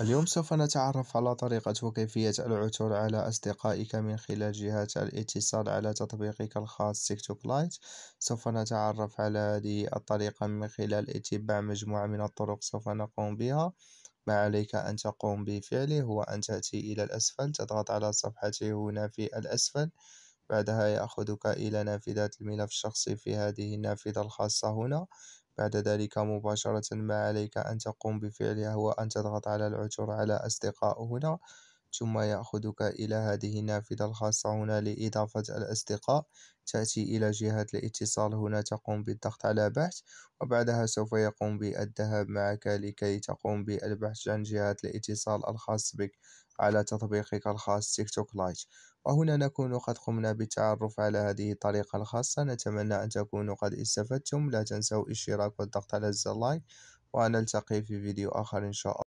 اليوم سوف نتعرف على طريقة وكيفية العثور على أصدقائك من خلال جهات الاتصال على تطبيقك الخاص تيك توك لايت سوف نتعرف على هذه الطريقة من خلال اتباع مجموعة من الطرق سوف نقوم بها ما عليك أن تقوم بفعله هو أن تأتي إلى الأسفل تضغط على صفحته هنا في الأسفل بعدها يأخذك إلى نافذة الملف الشخصي في هذه النافذة الخاصة هنا بعد ذلك مباشرة ما عليك أن تقوم بفعله هو أن تضغط على العثور على أصدقاء هنا ثم يأخذك إلى هذه النافذة الخاصة هنا لإضافة الأصدقاء تأتي إلى جهة الاتصال هنا تقوم بالضغط على بحث وبعدها سوف يقوم بالذهاب معك لكي تقوم بالبحث عن جهة الاتصال الخاص بك على تطبيقك الخاص تيك توك لايت وهنا نكون قد قمنا بالتعرف على هذه الطريقة الخاصة نتمنى أن تكونوا قد استفدتم لا تنسوا الاشتراك والضغط على زر لايك ونلتقي في فيديو آخر إن شاء الله